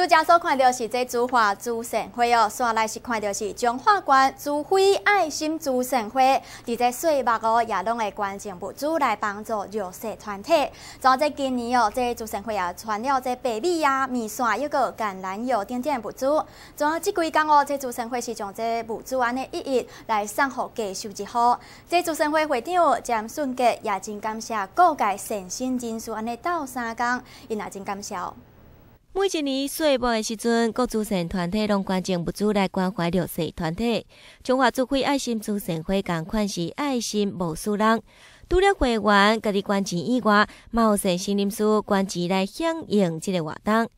朱家所看到是这朱花朱神会哦，上来是看到是中华关朱辉爱心朱神会，伫这岁末哦，也拢会捐赠物资来帮助弱势团体。昨仔今年哦，这朱神会也传了这白米呀、米线，又过橄榄油等等物资。昨仔即几工哦，这朱神会是将这物资安尼一一来送互给收集好。这朱神会会长詹顺杰也真感谢各界善心人士安尼斗三工，因也真感谢。每一年岁末的时阵，各慈善团体拢捐赠物资来关怀弱势团体，强化召开爱心慈善会，共款是爱心无数人。除了会员家己捐赠以外，有善心人士捐钱来响应这个活动。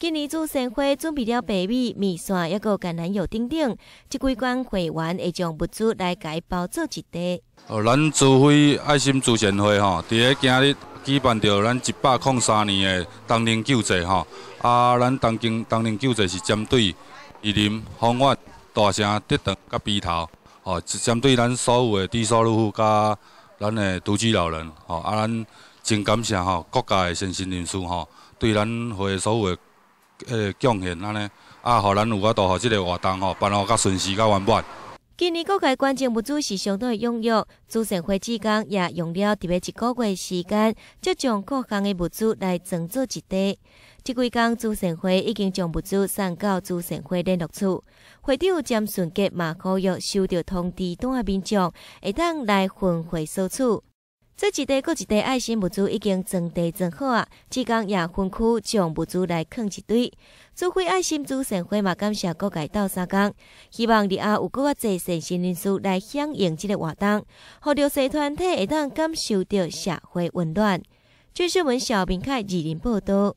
今年主残会准备了白米、米线，一个橄榄油等等。即几关会员会将物资来解包做一袋。哦，咱助会爱心主善会吼，伫个今日举办着咱一百零三年的冬令救济吼。啊，咱冬冬令救济是针对伊民、方法、大城、德堂、甲边头吼，是针对咱所有的低收入户甲咱的独居老人吼。啊，咱真感谢吼国家的身心人士吼，对咱会所有的。呃贡献安尼，啊，予咱有法度予即个活动吼办得较顺时较圆满。今年各界关键物资是相当的踊跃，朱晨会志工也用了特别一个月时间，就将各项的物资来整做一堆。即几工朱晨会已经将物资送到朱晨会的落处，会长兼顺吉马可玉收到通知单面状，会当来分会所处。这一代搁一代爱心物资已经装袋装好啊！浙工也分区将物资来囥一堆。诸位爱心诸善会嘛，感谢各界斗三工，希望日后有较侪善心人士来响应这个活动，互着社团体会当感受到社会温暖。最新文、小平凯二零报道。